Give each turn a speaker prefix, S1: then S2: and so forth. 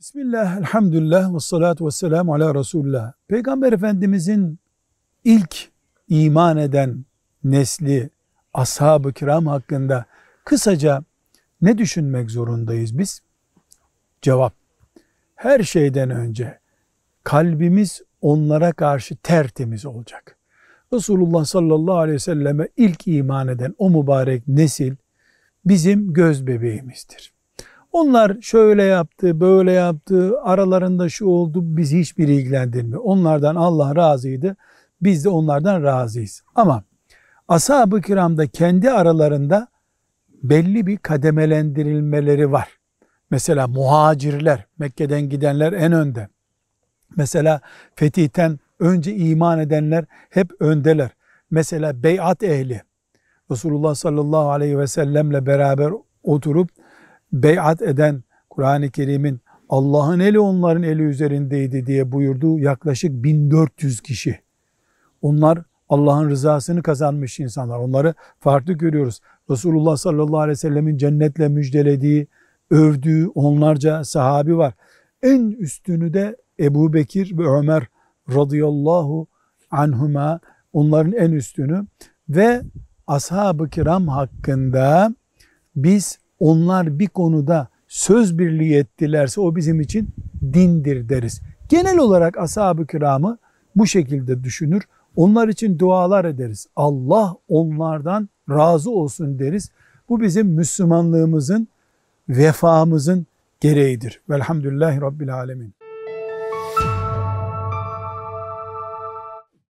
S1: Bismillah, elhamdülillah ve salatu ve selamu ala Resulullah. Peygamber Efendimizin ilk iman eden nesli, ashab-ı kiram hakkında kısaca ne düşünmek zorundayız biz? Cevap, her şeyden önce kalbimiz onlara karşı tertemiz olacak. Resulullah sallallahu aleyhi ve selleme ilk iman eden o mübarek nesil bizim göz bebeğimizdir. Onlar şöyle yaptı, böyle yaptı, aralarında şu oldu, biz hiçbir ilgilendirmiyor. Onlardan Allah razıydı, biz de onlardan razıyız. Ama ashab-ı kiramda kendi aralarında belli bir kademelendirilmeleri var. Mesela muhacirler, Mekke'den gidenler en önde. Mesela fetihten önce iman edenler hep öndeler. Mesela beyat ehli, Resulullah sallallahu aleyhi ve sellemle beraber oturup beyat eden Kur'an-ı Kerim'in Allah'ın eli onların eli üzerindeydi diye buyurduğu yaklaşık 1400 kişi. Onlar Allah'ın rızasını kazanmış insanlar. Onları farklı görüyoruz. Resulullah sallallahu aleyhi ve sellemin cennetle müjdelediği, övdüğü onlarca sahabi var. En üstünü de Ebu Bekir ve Ömer radıyallahu anhuma onların en üstünü ve ashab-ı kiram hakkında biz onlar bir konuda söz birliği ettilerse o bizim için dindir deriz. Genel olarak ashab-ı kiramı bu şekilde düşünür. Onlar için dualar ederiz. Allah onlardan razı olsun deriz. Bu bizim Müslümanlığımızın, vefamızın gereğidir. Velhamdülillahi Rabbil Alemin.